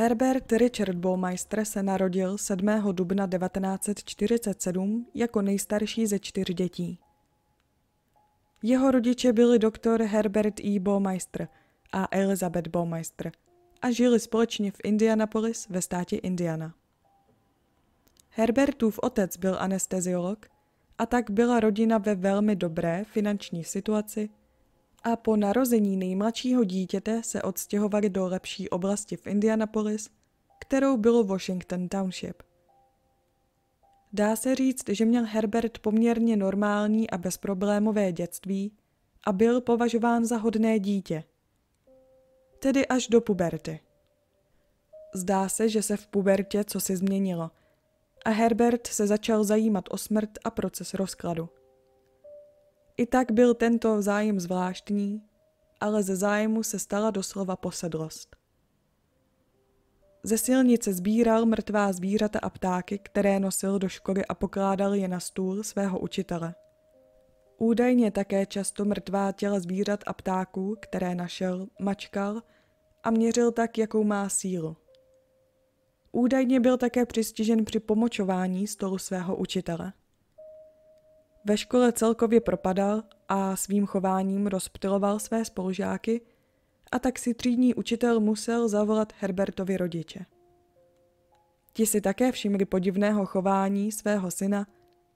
Herbert Richard Baumeister se narodil 7. dubna 1947 jako nejstarší ze čtyř dětí. Jeho rodiče byli doktor Herbert E. Baumeister a Elizabeth Baumeister a žili společně v Indianapolis ve státě Indiana. Herbertův otec byl anesteziolog a tak byla rodina ve velmi dobré finanční situaci a po narození nejmladšího dítěte se odstěhovali do lepší oblasti v Indianapolis, kterou byl Washington Township. Dá se říct, že měl Herbert poměrně normální a bezproblémové dětství a byl považován za hodné dítě. Tedy až do puberty. Zdá se, že se v pubertě co si změnilo a Herbert se začal zajímat o smrt a proces rozkladu. I tak byl tento zájem zvláštní, ale ze zájmu se stala doslova posedlost. Ze silnice sbíral mrtvá zvířata a ptáky, které nosil do školy a pokládal je na stůl svého učitele. Údajně také často mrtvá těla zvířat a ptáků, které našel, mačkal a měřil tak, jakou má sílu. Údajně byl také přistižen při pomočování stolu svého učitele. Ve škole celkově propadal a svým chováním rozptiloval své spolužáky a tak si třídní učitel musel zavolat Herbertovi rodiče. Ti si také všimli podivného chování svého syna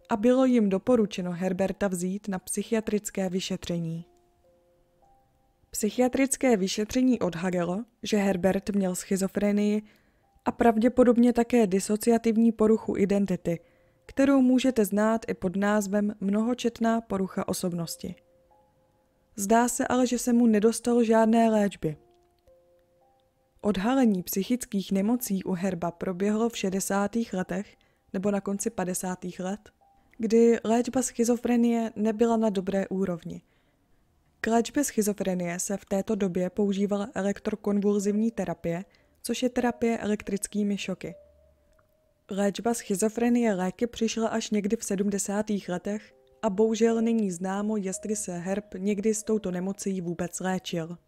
a bylo jim doporučeno Herberta vzít na psychiatrické vyšetření. Psychiatrické vyšetření odhalilo, že Herbert měl schizofrenii a pravděpodobně také disociativní poruchu identity – kterou můžete znát i pod názvem mnohočetná porucha osobnosti. Zdá se ale, že se mu nedostalo žádné léčby. Odhalení psychických nemocí u Herba proběhlo v 60. letech nebo na konci 50. let, kdy léčba schizofrenie nebyla na dobré úrovni. K léčbě schizofrenie se v této době používala elektrokonvulzivní terapie, což je terapie elektrickými šoky – Léčba schizofrenie léky přišla až někdy v 70. letech a bohužel není známo, jestli se Herb někdy s touto nemocí vůbec léčil.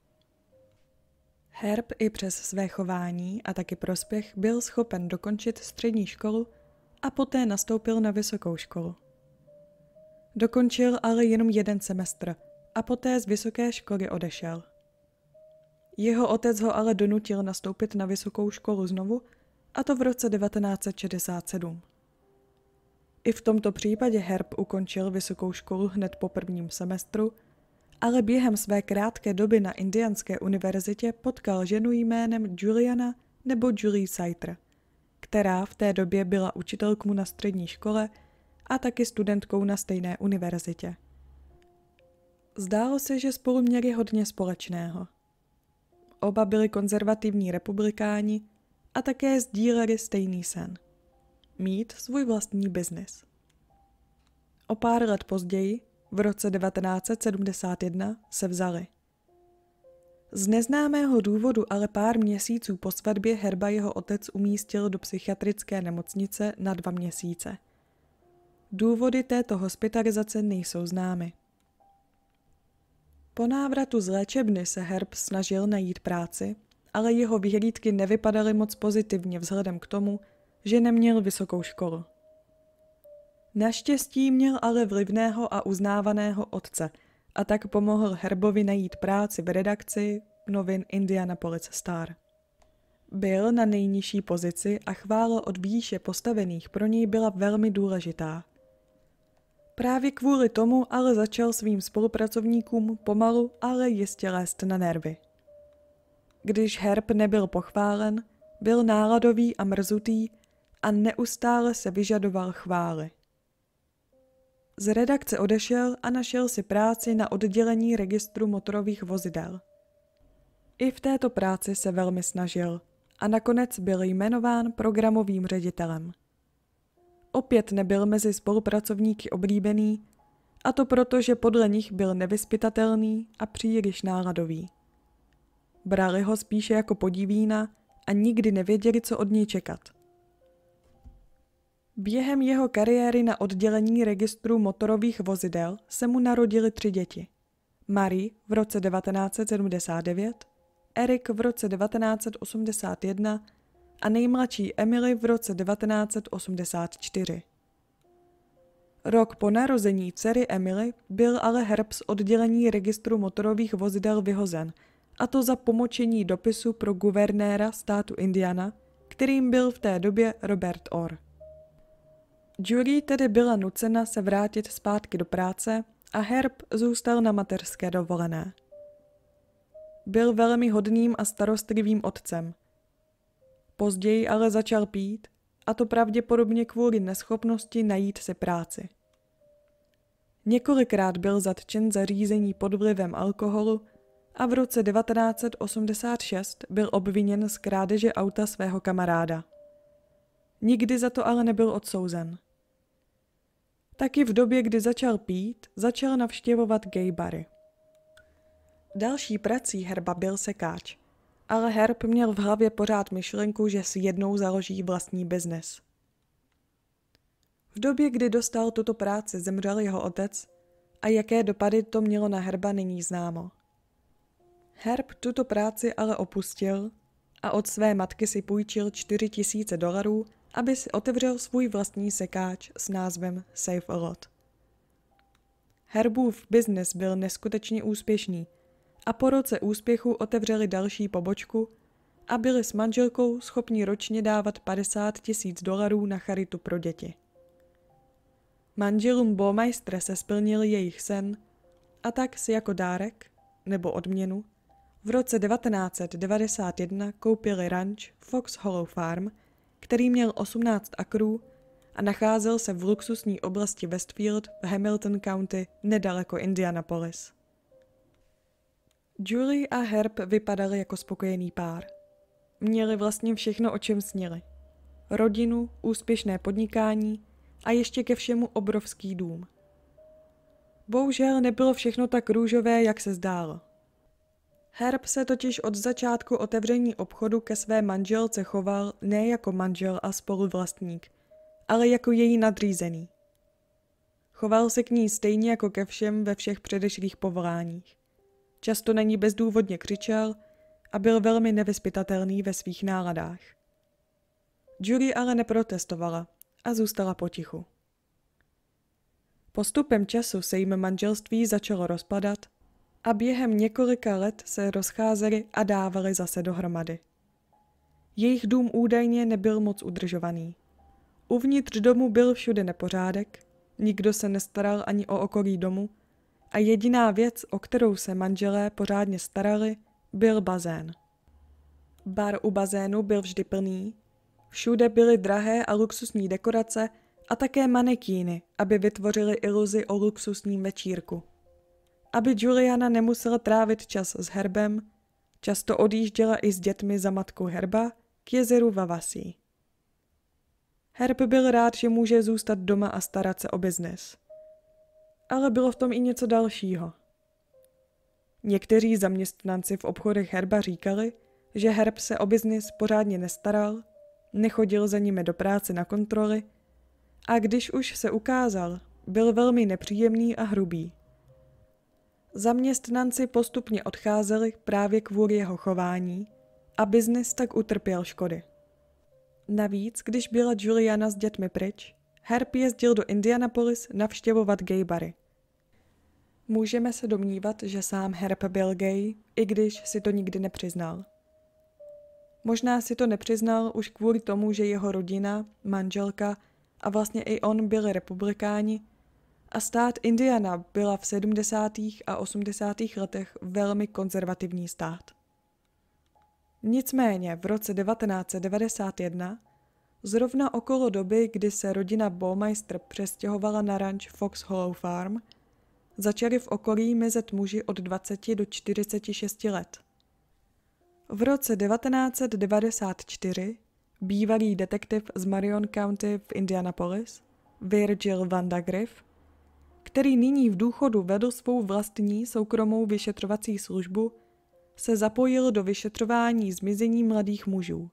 Herb i přes své chování a taky prospěch byl schopen dokončit střední školu a poté nastoupil na vysokou školu. Dokončil ale jenom jeden semestr a poté z vysoké školy odešel. Jeho otec ho ale donutil nastoupit na vysokou školu znovu a to v roce 1967. I v tomto případě Herb ukončil vysokou školu hned po prvním semestru, ale během své krátké doby na Indianské univerzitě potkal ženu jménem Juliana nebo Julie Saitre, která v té době byla učitelkou na střední škole a taky studentkou na stejné univerzitě. Zdálo se, že spolu měli hodně společného. Oba byli konzervativní republikáni a také sdíleli stejný sen. Mít svůj vlastní biznis. O pár let později, v roce 1971, se vzali. Z neznámého důvodu ale pár měsíců po svatbě Herba jeho otec umístil do psychiatrické nemocnice na dva měsíce. Důvody této hospitalizace nejsou známy. Po návratu z léčebny se Herb snažil najít práci, ale jeho vyhlídky nevypadaly moc pozitivně vzhledem k tomu, že neměl vysokou školu. Naštěstí měl ale vlivného a uznávaného otce a tak pomohl Herbovi najít práci v redakci novin Indianapolis Star. Byl na nejnižší pozici a chválo od výše postavených pro něj byla velmi důležitá. Právě kvůli tomu ale začal svým spolupracovníkům pomalu, ale jistě lézt na nervy. Když herb nebyl pochválen, byl náladový a mrzutý a neustále se vyžadoval chvály. Z redakce odešel a našel si práci na oddělení registru motorových vozidel. I v této práci se velmi snažil a nakonec byl jmenován programovým ředitelem. Opět nebyl mezi spolupracovníky oblíbený, a to proto, že podle nich byl nevyspytatelný a příliš náladový brali ho spíše jako podivína a nikdy nevěděli, co od něj čekat. Během jeho kariéry na oddělení registru motorových vozidel se mu narodili tři děti. Marie v roce 1979, Erik v roce 1981 a nejmladší Emily v roce 1984. Rok po narození dcery Emily byl ale Herbs oddělení registru motorových vozidel vyhozen – a to za pomočení dopisu pro guvernéra státu Indiana, kterým byl v té době Robert Orr. Jury tedy byla nucena se vrátit zpátky do práce a Herb zůstal na materské dovolené. Byl velmi hodným a starostlivým otcem. Později ale začal pít, a to pravděpodobně kvůli neschopnosti najít si práci. Několikrát byl zatčen za řízení pod vlivem alkoholu a v roce 1986 byl obviněn z krádeže auta svého kamaráda. Nikdy za to ale nebyl odsouzen. Taky v době, kdy začal pít, začal navštěvovat gay bary. Další prací Herba byl sekáč, ale Herb měl v hlavě pořád myšlenku, že si jednou založí vlastní biznes. V době, kdy dostal tuto práci, zemřel jeho otec a jaké dopady to mělo na Herba, není známo. Herb tuto práci ale opustil a od své matky si půjčil 4 000 dolarů, aby si otevřel svůj vlastní sekáč s názvem Save a Lot. Herbův biznes byl neskutečně úspěšný a po roce úspěchu otevřeli další pobočku a byli s manželkou schopni ročně dávat 50 tisíc dolarů na charitu pro děti. Manželům Bohmajstre se splnil jejich sen a tak si jako dárek nebo odměnu v roce 1991 koupili ranč Fox Hollow Farm, který měl 18 akrů a nacházel se v luxusní oblasti Westfield v Hamilton County nedaleko Indianapolis. Julie a Herb vypadali jako spokojený pár. Měli vlastně všechno, o čem snili. Rodinu, úspěšné podnikání a ještě ke všemu obrovský dům. Bohužel nebylo všechno tak růžové, jak se zdálo. Herb se totiž od začátku otevření obchodu ke své manželce choval ne jako manžel a spoluvlastník, ale jako její nadřízený. Choval se k ní stejně jako ke všem ve všech předešlých povoláních. Často na ní bezdůvodně křičel a byl velmi nevyspytatelný ve svých náladách. Julie ale neprotestovala a zůstala potichu. Postupem času se jim manželství začalo rozpadat a během několika let se rozcházeli a dávali zase dohromady. Jejich dům údajně nebyl moc udržovaný. Uvnitř domu byl všude nepořádek, nikdo se nestaral ani o okolí domu a jediná věc, o kterou se manželé pořádně starali, byl bazén. Bar u bazénu byl vždy plný, všude byly drahé a luxusní dekorace a také manekíny, aby vytvořili iluzi o luxusním večírku aby Juliana nemusela trávit čas s Herbem, často odjížděla i s dětmi za matku Herba k jezeru Vavasí. Herb byl rád, že může zůstat doma a starat se o biznes. Ale bylo v tom i něco dalšího. Někteří zaměstnanci v obchodech Herba říkali, že Herb se o biznis pořádně nestaral, nechodil za nimi do práce na kontroly a když už se ukázal, byl velmi nepříjemný a hrubý. Zaměstnanci postupně odcházeli právě kvůli jeho chování a biznis tak utrpěl škody. Navíc, když byla Juliana s dětmi pryč, Herb jezdil do Indianapolis navštěvovat gay bary. Můžeme se domnívat, že sám Herb byl gay, i když si to nikdy nepřiznal. Možná si to nepřiznal už kvůli tomu, že jeho rodina, manželka a vlastně i on byli republikáni a stát Indiana byla v 70. a 80. letech velmi konzervativní stát. Nicméně v roce 1991, zrovna okolo doby, kdy se rodina Baumeister přestěhovala na ranč Fox Hollow Farm, začaly v okolí mizet muži od 20 do 46 let. V roce 1994 bývalý detektiv z Marion County v Indianapolis, Virgil Vandagriff, který nyní v důchodu vedl svou vlastní soukromou vyšetřovací službu, se zapojil do vyšetřování zmizení mladých mužů.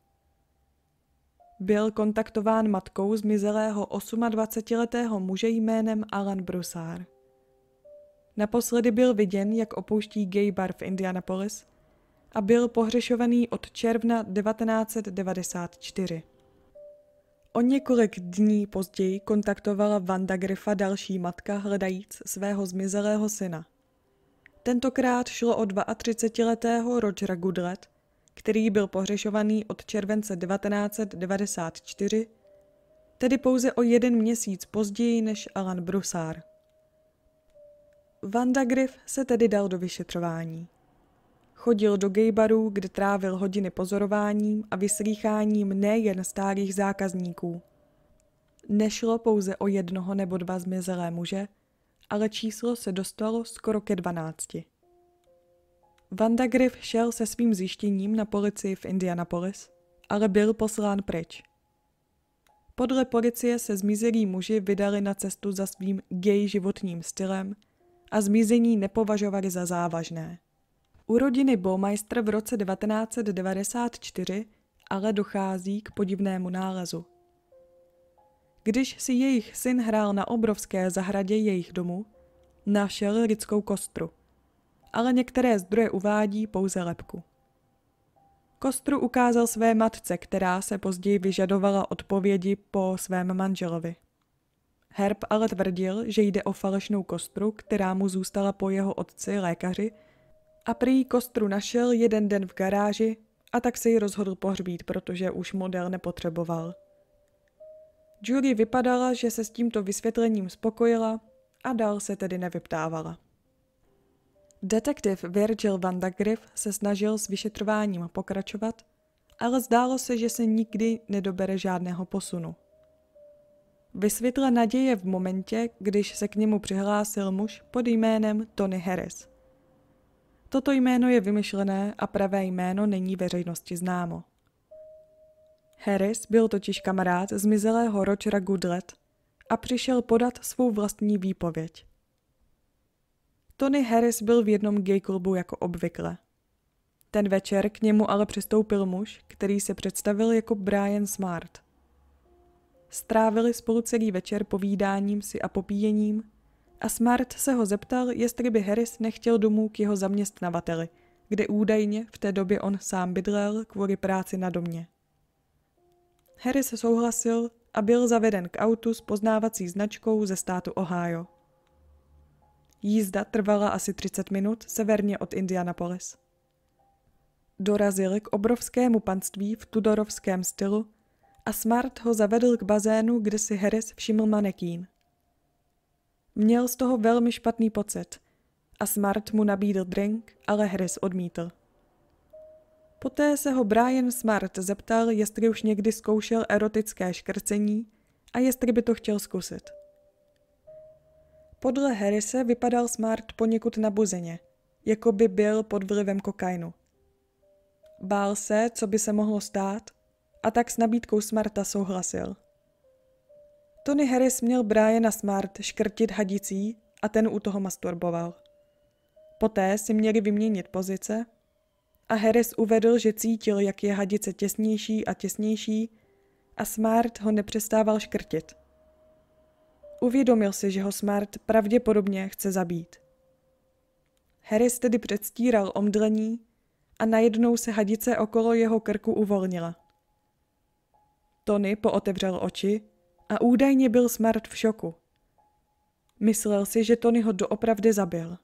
Byl kontaktován matkou zmizelého 28-letého muže jménem Alan Brusár. Naposledy byl viděn, jak opouští gay bar v Indianapolis a byl pohřešovaný od června 1994. O několik dní později kontaktovala Vanda Griffa další matka hledajíc svého zmizelého syna. Tentokrát šlo o 32-letého Rogera Goodlet, který byl pohřešovaný od července 1994, tedy pouze o jeden měsíc později než Alan Brusár. Vanda Griff se tedy dal do vyšetřování. Chodil do gejbarů, kde trávil hodiny pozorováním a vyslýcháním nejen starých zákazníků. Nešlo pouze o jednoho nebo dva zmizelé muže, ale číslo se dostalo skoro ke dvanácti. Vanda Griff šel se svým zjištěním na policii v Indianapolis, ale byl poslán pryč. Podle policie se zmizelí muži vydali na cestu za svým gay životním stylem a zmizení nepovažovali za závažné. U rodiny Baumeister v roce 1994 ale dochází k podivnému nálezu. Když si jejich syn hrál na obrovské zahradě jejich domu, našel lidskou kostru, ale některé zdroje uvádí pouze lepku. Kostru ukázal své matce, která se později vyžadovala odpovědi po svém manželovi. Herb ale tvrdil, že jde o falešnou kostru, která mu zůstala po jeho otci lékaři, a prý kostru našel jeden den v garáži a tak se ji rozhodl pohřbít, protože už model nepotřeboval. Julie vypadala, že se s tímto vysvětlením spokojila a dál se tedy nevyptávala. Detektiv Virgil Griff se snažil s vyšetřováním pokračovat, ale zdálo se, že se nikdy nedobere žádného posunu. Vysvětla naděje v momentě, když se k němu přihlásil muž pod jménem Tony Harris – Toto jméno je vymyšlené a pravé jméno není veřejnosti známo. Harris byl totiž kamarád zmizelého ročera Goodlet a přišel podat svou vlastní výpověď. Tony Harris byl v jednom gay klubu jako obvykle. Ten večer k němu ale přistoupil muž, který se představil jako Brian Smart. Strávili spolu celý večer povídáním si a popíjením a Smart se ho zeptal, jestli by Harris nechtěl domů k jeho zaměstnavateli, kde údajně v té době on sám bydlel kvůli práci na domě. Harris souhlasil a byl zaveden k autu s poznávací značkou ze státu Ohio. Jízda trvala asi 30 minut severně od Indianapolis. Dorazil k obrovskému panství v tudorovském stylu a Smart ho zavedl k bazénu, kde si Harris všiml manekín. Měl z toho velmi špatný pocit a Smart mu nabídl drink, ale Harris odmítl. Poté se ho Brian Smart zeptal, jestli už někdy zkoušel erotické škrcení a jestli by to chtěl zkusit. Podle Harrise vypadal Smart poněkud nabuzeně, jako by byl pod vlivem kokainu. Bál se, co by se mohlo stát, a tak s nabídkou Smarta souhlasil. Tony Harris měl Briana Smart škrtit hadicí a ten u toho masturboval. Poté si měli vyměnit pozice a Harris uvedl, že cítil, jak je hadice těsnější a těsnější a Smart ho nepřestával škrtit. Uvědomil si, že ho Smart pravděpodobně chce zabít. Harris tedy předstíral omdlení a najednou se hadice okolo jeho krku uvolnila. Tony pootevřel oči a údajně byl Smart v šoku. Myslel si, že Tony ho doopravdy zabil.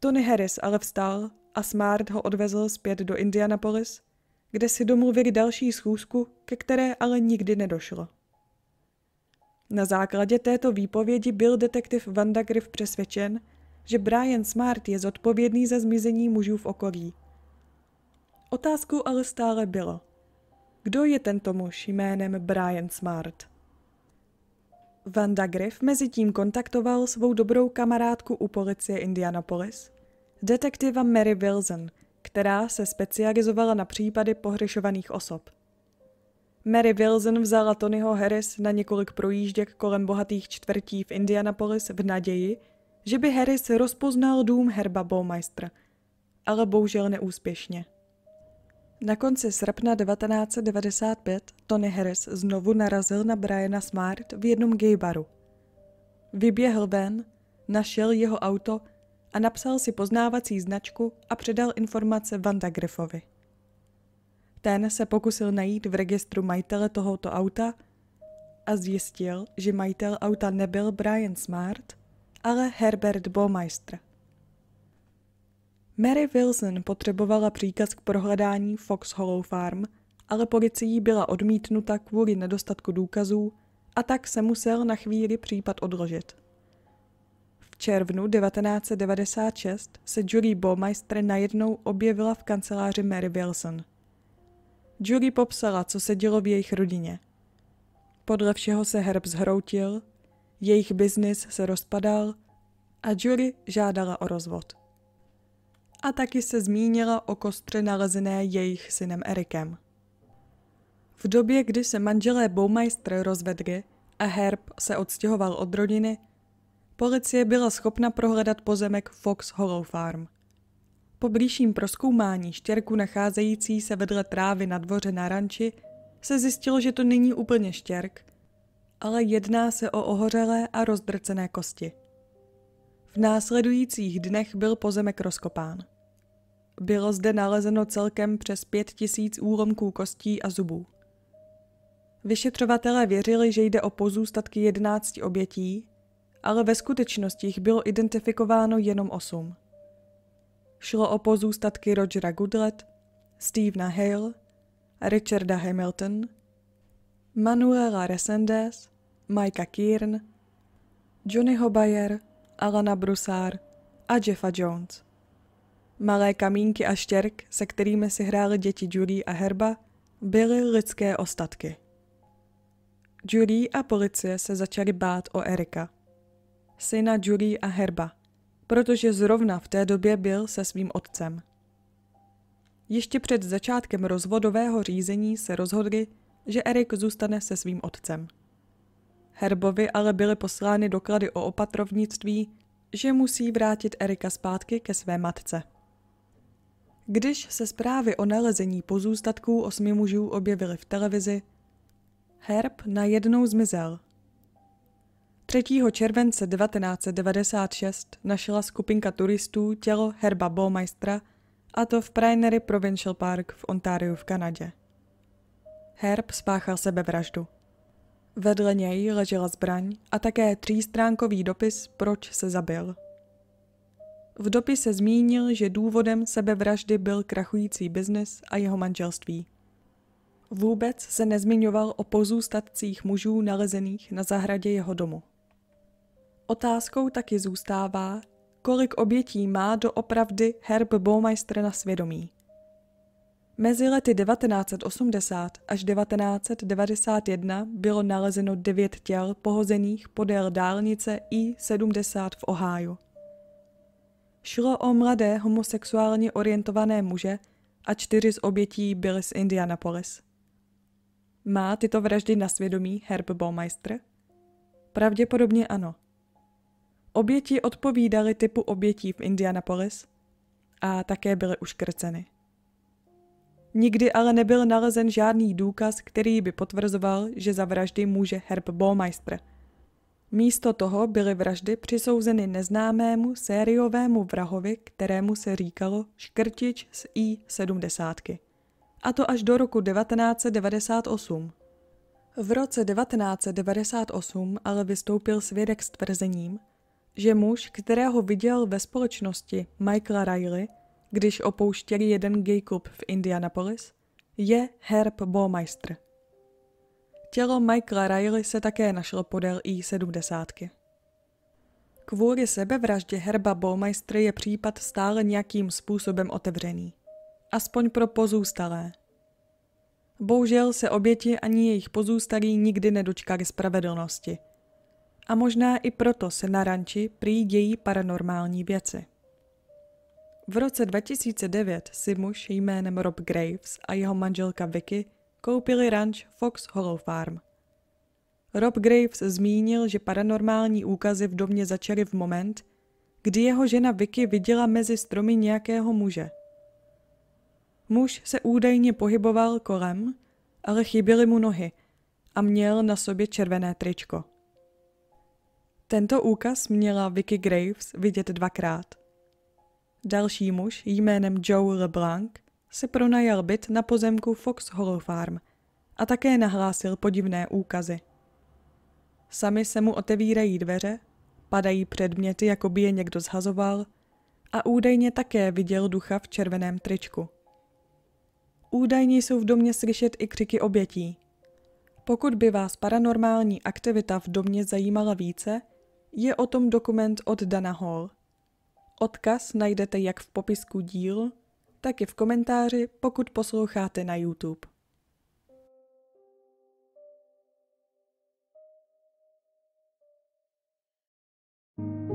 Tony Harris ale vstál a Smart ho odvezl zpět do Indianapolis, kde si domluvili další schůzku, ke které ale nikdy nedošlo. Na základě této výpovědi byl detektiv Vanda Griff přesvědčen, že Brian Smart je zodpovědný za zmizení mužů v okolí. Otázkou ale stále bylo, kdo je tento muž jménem Brian Smart? Vanda Griff mezi tím kontaktoval svou dobrou kamarádku u policie Indianapolis, detektiva Mary Wilson, která se specializovala na případy pohřešovaných osob. Mary Wilson vzala Tonyho Harris na několik projížděk kolem bohatých čtvrtí v Indianapolis v naději, že by Harris rozpoznal dům Herba Baumeister, ale bohužel neúspěšně. Na konci srpna 1995 Tony Harris znovu narazil na Briana Smart v jednom gaybaru. Vyběhl ven, našel jeho auto a napsal si poznávací značku a předal informace Vanda Griffovi. Ten se pokusil najít v registru majitele tohoto auta a zjistil, že majitel auta nebyl Brian Smart, ale Herbert Baumeister. Mary Wilson potřebovala příkaz k prohledání Fox Hollow Farm, ale policií byla odmítnuta kvůli nedostatku důkazů a tak se musel na chvíli případ odložit. V červnu 1996 se Julie Baumeister najednou objevila v kanceláři Mary Wilson. Julie popsala, co se dělo v jejich rodině. Podle všeho se herb zhroutil, jejich biznis se rozpadal a Julie žádala o rozvod a taky se zmínila o kostře nalezené jejich synem Erikem. V době, kdy se manželé Boumeister rozvedli a Herb se odstěhoval od rodiny, policie byla schopna prohledat pozemek Fox Hollow Farm. Po blížším proskoumání štěrku nacházející se vedle trávy na dvoře na ranči se zjistilo, že to není úplně štěrk, ale jedná se o ohořelé a rozdrcené kosti. V následujících dnech byl pozemek rozkopán. Bylo zde nalezeno celkem přes pět tisíc úlomků kostí a zubů. Vyšetřovatelé věřili, že jde o pozůstatky 11 obětí, ale ve skutečnosti jich bylo identifikováno jenom osm. Šlo o pozůstatky Rogera Goodlet, Stevena Hale, Richarda Hamilton, Manuela Resendez, Mike'a Kearn, Johnnyho Bayer, Alana Brusár a Jeffa Jones malé kamínky a štěrk, se kterými si hrály děti Judy a Herba, byly lidské ostatky. Judy a policie se začaly bát o Erika, syna Judy a Herba, protože zrovna v té době byl se svým otcem. Ještě před začátkem rozvodového řízení se rozhodli, že Erik zůstane se svým otcem. Herbovi ale byly poslány doklady o opatrovnictví, že musí vrátit Erika zpátky ke své matce. Když se zprávy o nalezení pozůstatků osmi mužů objevily v televizi, herb najednou zmizel. 3. července 1996 našla skupinka turistů tělo herba Baumeister, a to v Prainery Provincial Park v Ontáriu v Kanadě. Herb spáchal sebevraždu. Vedle něj ležela zbraň a také třístránkový dopis, proč se zabil – v dopise zmínil, že důvodem sebevraždy byl krachující biznes a jeho manželství. Vůbec se nezmiňoval o pozůstatcích mužů nalezených na zahradě jeho domu. Otázkou taky zůstává, kolik obětí má doopravdy Herb Baumeister na svědomí. Mezi lety 1980 až 1991 bylo nalezeno devět těl pohozených podél dálnice I-70 v Oháju. Šlo o mladé homosexuálně orientované muže a čtyři z obětí byly z Indianapolis. Má tyto vraždy na svědomí Herb Baumeister? Pravděpodobně ano. Oběti odpovídaly typu obětí v Indianapolis a také byly uškrceny. Nikdy ale nebyl nalezen žádný důkaz, který by potvrzoval, že za vraždy může Herb Baumeister – Místo toho byly vraždy přisouzeny neznámému sériovému vrahovi, kterému se říkalo škrtič z I-70. A to až do roku 1998. V roce 1998 ale vystoupil svědek s tvrzením, že muž, kterého viděl ve společnosti Michaela Riley, když opouštěli jeden gay klub v Indianapolis, je Herb Baumeister. Tělo Michaela Riley se také našlo podél I-70. Kvůli sebevraždě Herba Baumeister je případ stále nějakým způsobem otevřený. Aspoň pro pozůstalé. Bohužel se oběti ani jejich pozůstalí nikdy nedočkali spravedlnosti. A možná i proto se na ranči prý paranormální věci. V roce 2009 si muž jménem Rob Graves a jeho manželka Vicky koupili ranč Fox Hollow Farm. Rob Graves zmínil, že paranormální úkazy v domě začaly v moment, kdy jeho žena Vicky viděla mezi stromy nějakého muže. Muž se údajně pohyboval kolem, ale chyběly mu nohy a měl na sobě červené tričko. Tento úkaz měla Vicky Graves vidět dvakrát. Další muž jménem Joe LeBlanc si pronajal byt na pozemku Fox Hollow Farm a také nahlásil podivné úkazy. Sami se mu otevírají dveře, padají předměty, jako by je někdo zhazoval, a údajně také viděl ducha v červeném tričku. Údajně jsou v domě slyšet i křiky obětí. Pokud by vás paranormální aktivita v domě zajímala více, je o tom dokument od Dana Hall. Odkaz najdete jak v popisku díl, tak i v komentáři, pokud posloucháte na YouTube. thank you